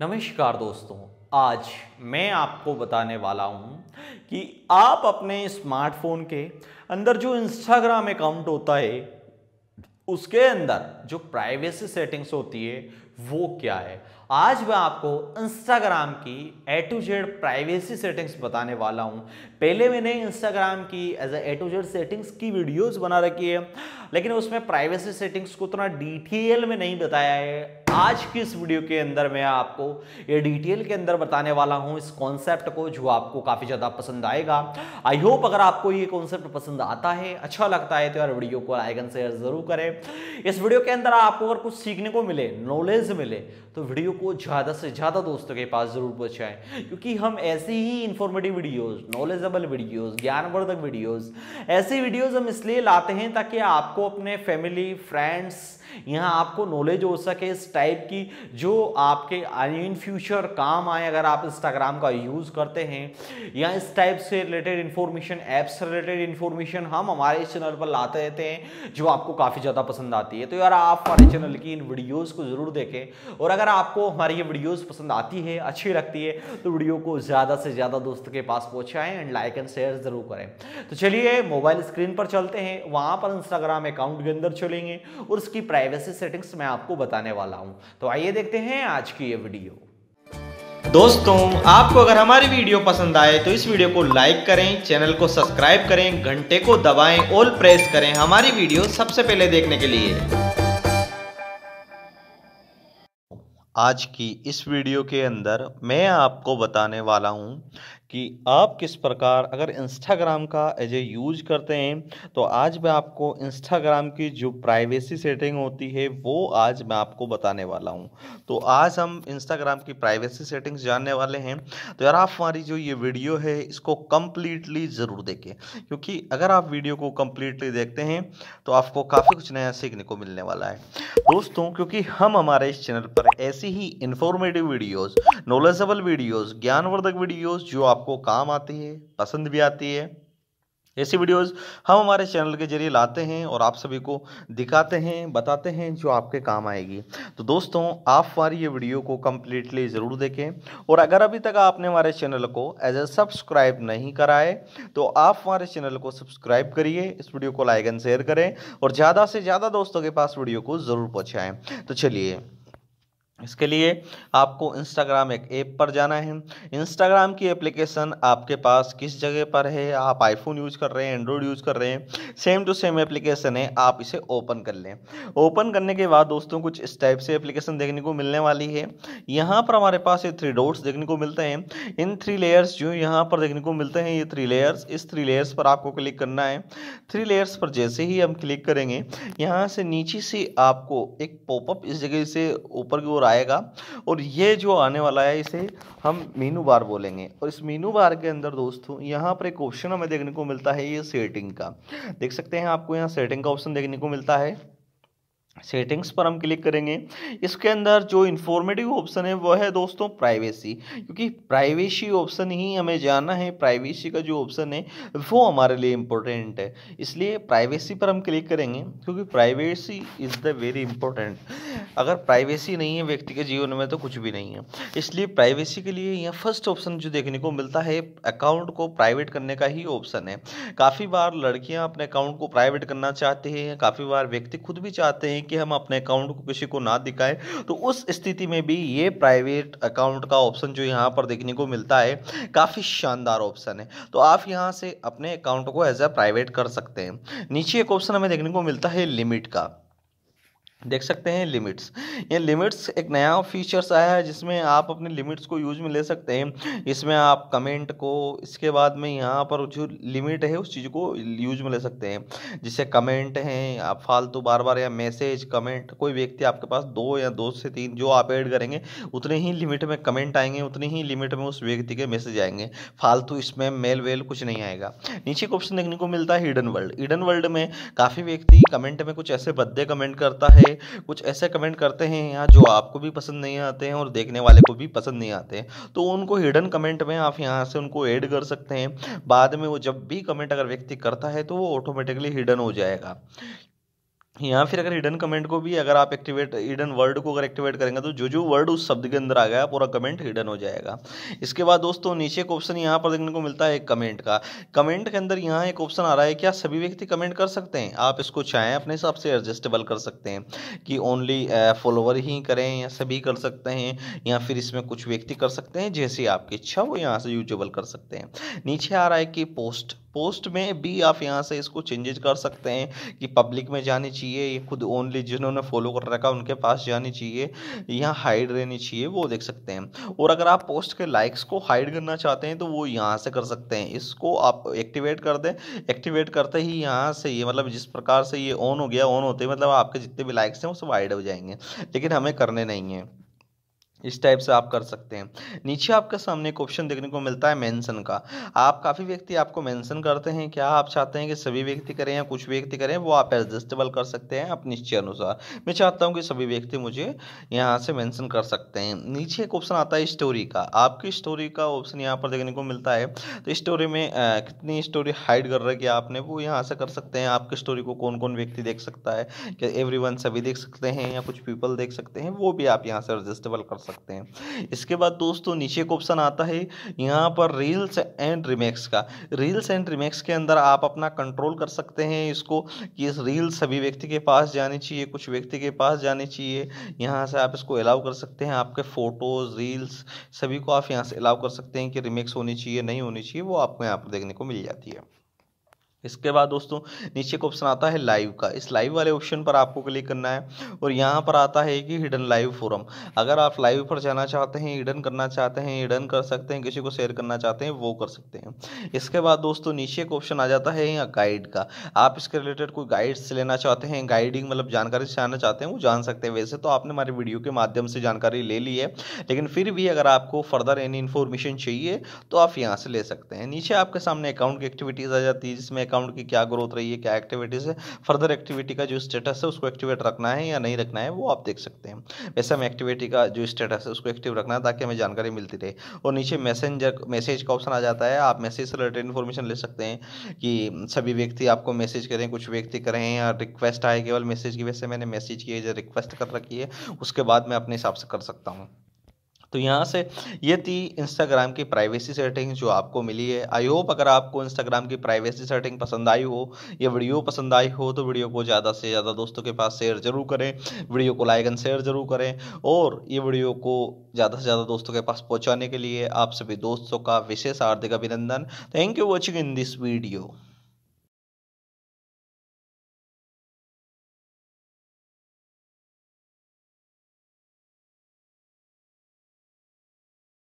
नमस्कार दोस्तों आज मैं आपको बताने वाला हूं कि आप अपने स्मार्टफोन के अंदर जो इंस्टाग्राम अकाउंट होता है उसके अंदर जो प्राइवेसी सेटिंग्स होती है वो क्या है आज मैं आपको इंस्टाग्राम की A to Z privacy settings बताने वाला हूँ पहले मैंने इंस्टाग्राम की एज ए टू जेड सेटिंग्स की वीडियोस बना रखी है लेकिन उसमें प्राइवेसी सेटिंग्स को उतना डिटेल में नहीं बताया है आज की इस वीडियो के अंदर मैं आपको ये डिटेल के अंदर बताने वाला हूँ इस कॉन्सेप्ट को जो आपको काफ़ी ज़्यादा पसंद आएगा आई होप अगर आपको ये कॉन्सेप्ट पसंद आता है अच्छा लगता है तो यार वीडियो को लाइक एंड शेयर ज़रूर करें इस वीडियो के अंदर आपको अगर कुछ सीखने को मिले नॉलेज मिले तो वीडियो को ज़्यादा से ज़्यादा दोस्तों के पास ज़रूर पहुँचाएँ क्योंकि हम ऐसे ही इन्फॉर्मेटिव वीडियोज़ नॉलेजेबल वीडियोज़ ज्ञानवर्धक वीडियोज़ ऐसे वीडियोज़ हम इसलिए लाते हैं ताकि आपको अपने फैमिली फ्रेंड्स यहाँ आपको नॉलेज हो सके इस टाइप की जो आपके इन फ्यूचर काम आए अगर आप इंस्टाग्राम का यूज़ करते हैं या इस टाइप से रिलेटेड इन्फॉर्मेशन ऐप्स से रिलेटेड इन्फॉर्मेशन हम हमारे इस चैनल पर लाते रहते हैं जो आपको काफ़ी ज़्यादा पसंद आती है तो यार आप हमारे चैनल की इन वीडियोज़ को ज़रूर देखें और अगर अगर आपको हमारी ये वीडियोस पसंद आती है अच्छी लगती है तो वीडियो को ज़्यादा से ज़्यादा दोस्तों के पास पहुँचाएँ एंड लाइक एंड शेयर ज़रूर करें तो चलिए मोबाइल स्क्रीन पर चलते हैं वहाँ पर इंस्टाग्राम अकाउंट के अंदर चलेंगे और उसकी प्राइवेसी सेटिंग्स मैं आपको बताने वाला हूँ तो आइए देखते हैं आज की ये वीडियो दोस्तों आपको अगर हमारी वीडियो पसंद आए तो इस वीडियो को लाइक करें चैनल को सब्सक्राइब करें घंटे को दबाएं ऑल प्रेस करें हमारी वीडियो सबसे पहले देखने के लिए आज की इस वीडियो के अंदर मैं आपको बताने वाला हूँ कि आप किस प्रकार अगर इंस्टाग्राम का एज ए यूज करते हैं तो आज मैं आपको इंस्टाग्राम की जो प्राइवेसी सेटिंग होती है वो आज मैं आपको बताने वाला हूँ तो आज हम इंस्टाग्राम की प्राइवेसी सेटिंग्स जानने वाले हैं तो यार आप हमारी जो ये वीडियो है इसको कम्प्लीटली ज़रूर देखें क्योंकि अगर आप वीडियो को कम्प्लीटली देखते हैं तो आपको काफ़ी कुछ नया सीखने को मिलने वाला है दोस्तों क्योंकि हम हमारे इस चैनल पर ऐसी ही इन्फॉर्मेटिव वीडियोज़ नॉलेजेबल वीडियोज़ ज्ञानवर्धक वीडियोज़ जो आप आपको काम आती है पसंद भी आती है ऐसी वीडियोस हम हमारे चैनल के जरिए लाते हैं और आप सभी को दिखाते हैं बताते हैं जो आपके काम आएगी तो दोस्तों आप हमारी ये वीडियो को कम्प्लीटली ज़रूर देखें और अगर अभी तक आपने हमारे चैनल को एज ए सब्सक्राइब नहीं कराए तो आप हमारे चैनल को सब्सक्राइब करिए इस वीडियो को लाइक एंड शेयर करें और ज़्यादा से ज़्यादा दोस्तों के पास वीडियो को ज़रूर पहुँचाएँ तो चलिए इसके लिए आपको इंस्टाग्राम एक ऐप पर जाना है इंस्टाग्राम की एप्लीकेशन आपके पास किस जगह पर है आप आईफोन यूज़ कर रहे हैं एंड्रॉयड यूज़ कर रहे हैं सेम टू सेम एप्लीकेशन है आप इसे ओपन कर लें ओपन करने के बाद दोस्तों कुछ इस टाइप से एप्लीकेशन देखने को मिलने वाली है यहाँ पर हमारे पास ये थ्री डोट्स देखने को मिलते हैं इन थ्री लेयर्स जो यहाँ पर देखने को मिलते हैं ये थ्री लेयर्स इस थ्री लेयर्स पर आपको क्लिक करना है थ्री लेयर्स पर जैसे ही हम क्लिक करेंगे यहाँ से नीचे से आपको एक पॉपअप इस जगह से ऊपर की ओर आएगा और ये जो आने वाला है इसे हम मीनू बार बोलेंगे और इस मीनू बार के अंदर दोस्तों यहाँ पर एक ऑप्शन हमें देखने को मिलता है ये सेटिंग का देख सकते हैं आपको यहाँ सेटिंग का ऑप्शन देखने को मिलता है सेटिंग्स पर हम क्लिक करेंगे इसके अंदर जो इन्फॉर्मेटिव ऑप्शन है वह है दोस्तों प्राइवेसी क्योंकि प्राइवेसी ऑप्शन ही हमें जाना है प्राइवेसी का जो ऑप्शन है वो हमारे लिए इम्पोर्टेंट है इसलिए प्राइवेसी पर हम क्लिक करेंगे क्योंकि privacy is the very important अगर प्राइवेसी नहीं है व्यक्ति के जीवन में तो कुछ भी नहीं है इसलिए प्राइवेसी के लिए यहाँ फर्स्ट ऑप्शन जो देखने को मिलता है अकाउंट को प्राइवेट करने का ही ऑप्शन है काफ़ी बार लड़कियाँ अपने अकाउंट को प्राइवेट करना चाहते हैं काफ़ी बार व्यक्ति खुद भी चाहते हैं हैं कि हम अपने अकाउंट को किसी को ना दिखाएं तो उस स्थिति में भी ये प्राइवेट अकाउंट का ऑप्शन जो यहाँ पर देखने को मिलता है काफ़ी शानदार ऑप्शन है तो आप यहाँ से अपने अकाउंट को एज अ प्राइवेट कर सकते हैं नीचे एक ऑप्शन हमें देखने को मिलता है लिमिट का देख सकते हैं लिमिट्स ये लिमिट्स एक नया फीचर्स आया है जिसमें आप अपने लिमिट्स को यूज में ले सकते हैं इसमें आप कमेंट को इसके बाद में यहाँ पर जो लिमिट है उस चीज़ को यूज में ले सकते हैं जिससे कमेंट हैं आप फालतू बार बार या मैसेज कमेंट कोई व्यक्ति आपके पास दो या दो से तीन जो आप ऐड करेंगे उतने ही लिमिट में कमेंट आएंगे उतनी ही लिमिट में उस व्यक्ति के मैसेज आएंगे फालतू इसमें मेल वेल कुछ नहीं आएगा नीचे एक ऑप्शन देखने को मिलता है हिडन वर्ल्ड हिडन वर्ल्ड में काफ़ी व्यक्ति कमेंट में कुछ ऐसे बद्दे कमेंट करता है पे कुछ ऐसे कमेंट करते हैं यहाँ जो आपको भी पसंद नहीं आते हैं और देखने वाले को भी पसंद नहीं आते हैं तो उनको हिडन कमेंट में आप यहाँ से उनको ऐड कर सकते हैं बाद में वो जब भी कमेंट अगर व्यक्ति करता है तो वो ऑटोमेटिकली हिडन हो जाएगा यहाँ फिर अगर हिडन कमेंट को भी अगर आप एक्टिवेट हिडन वर्ड को अगर एक्टिवेट करेंगे तो जो जो वर्ड उस शब्द के अंदर आ गया पूरा कमेंट हिडन हो जाएगा इसके बाद दोस्तों नीचे एक ऑप्शन यहाँ पर देखने को मिलता है एक कमेंट का कमेंट के अंदर यहाँ एक ऑप्शन आ रहा है क्या सभी व्यक्ति कमेंट कर सकते हैं आप इसको चाहें अपने हिसाब से एडजस्टेबल कर सकते हैं कि ओनली फॉलोवर ही करें या सभी कर सकते हैं या फिर इसमें कुछ व्यक्ति कर सकते हैं जैसी आपकी इच्छा वो यहाँ से यूजेबल कर सकते हैं नीचे आ रहा है कि पोस्ट पोस्ट में भी आप यहाँ से इसको चेंजेज कर सकते हैं कि पब्लिक में जानी चाहिए ये खुद ओनली जिन्होंने फॉलो कर रखा उनके पास जानी चाहिए यहाँ हाइड रहनी चाहिए वो देख सकते हैं और अगर आप पोस्ट के लाइक्स को हाइड करना चाहते हैं तो वो यहाँ से कर सकते हैं इसको आप एक्टिवेट कर दें एक्टिवेट करते ही यहाँ से ये मतलब जिस प्रकार से ये ऑन हो गया ऑन होते मतलब आपके जितने भी लाइक्स हैं वो सब हाइड हो जाएंगे लेकिन हमें करने नहीं है इस टाइप से आप कर सकते हैं नीचे आपके सामने एक ऑप्शन देखने को मिलता है मेंशन का आप काफ़ी व्यक्ति आपको मेंशन करते हैं क्या आप चाहते हैं कि सभी व्यक्ति करें या कुछ व्यक्ति करें वो आप एडजस्टेबल कर सकते हैं अपनी निश्चय अनुसार मैं चाहता हूँ कि सभी व्यक्ति मुझे यहाँ से मैंसन कर सकते हैं नीचे एक ऑप्शन आता है स्टोरी का आपकी स्टोरी का ऑप्शन यहाँ पर देखने को मिलता है तो स्टोरी में आ, कितनी स्टोरी हाइड कर रखी है आपने वो यहाँ से कर सकते हैं आपकी स्टोरी को कौन कौन व्यक्ति देख सकता है क्या एवरी सभी देख सकते हैं या कुछ पीपल देख सकते हैं वो भी आप यहाँ से एडजस्टेबल कर सकते सकते हैं इसके बाद दोस्तों नीचे का ऑप्शन आता है यहाँ पर रील्स एंड रिमेक्स का रील्स एंड रिमेक्स के अंदर आप अपना कंट्रोल कर सकते हैं इसको कि इस रील सभी व्यक्ति के पास जाने चाहिए कुछ व्यक्ति के पास जाने चाहिए यहाँ से आप इसको अलाउ कर सकते हैं आपके फ़ोटोज़ रील्स सभी को आप यहाँ से अलाउ कर सकते हैं कि रिमेक्स होनी चाहिए नहीं होनी चाहिए वो आपको यहाँ पर देखने को मिल जाती है इसके बाद दोस्तों नीचे एक ऑप्शन आता है लाइव का इस लाइव वाले ऑप्शन पर आपको क्लिक करना है और यहाँ पर आता है कि हिडन लाइव फोरम अगर आप लाइव पर जाना चाहते हैं हिडन करना चाहते हैं हिडन कर सकते हैं किसी को शेयर करना चाहते हैं वो कर सकते हैं इसके बाद दोस्तों नीचे एक ऑप्शन आ जाता है यहाँ गाइड का आप इसके रिलेटेड कोई गाइड्स लेना चाहते हैं गाइडिंग मतलब जानकारी जानना चाहते हैं वो जान सकते हैं वैसे तो आपने हमारे वीडियो के माध्यम से जानकारी ले ली है लेकिन फिर भी अगर आपको फर्दर एनी इन्फॉर्मेशन चाहिए तो आप यहाँ से ले सकते हैं नीचे आपके सामने अकाउंट की एक्टिविटीज़ आ जाती है जिसमें अकाउंट की क्या ग्रोथ रही है क्या एक्टिविटीज़ है फर्दर एक्टिविटी का जो स्टेटस है उसको एक्टिवेट रखना है या नहीं रखना है वो आप देख सकते हैं वैसे हमें एक्टिविटी का जो स्टेटस है उसको एक्टिव रखना है ताकि हमें जानकारी मिलती रहे और नीचे मैसेंजर मैसेज का ऑप्शन आ जाता है आप मैसेज से रिलेटेड इन्फॉर्मेशन ले सकते हैं कि सभी व्यक्ति आपको मैसेज करें कुछ व्यक्ति करें या रिक्वेस्ट आए केवल मैसेज की वजह से मैंने मैसेज की जो रिक्वेस्ट कर रखी है उसके बाद मैं अपने हिसाब से कर सकता हूँ तो यहाँ से ये थी इंस्टाग्राम की प्राइवेसी सेटिंग जो आपको मिली है आई होप अगर आपको इंस्टाग्राम की प्राइवेसी सेटिंग पसंद आई हो या वीडियो पसंद आई हो तो वीडियो को ज़्यादा से ज़्यादा दोस्तों के पास शेयर जरूर करें वीडियो को लाइक एंड शेयर जरूर करें और ये वीडियो को ज़्यादा से ज़्यादा दोस्तों के पास पहुँचाने के लिए आप सभी दोस्तों का विशेष हार्दिक अभिनंदन thank you watching in this video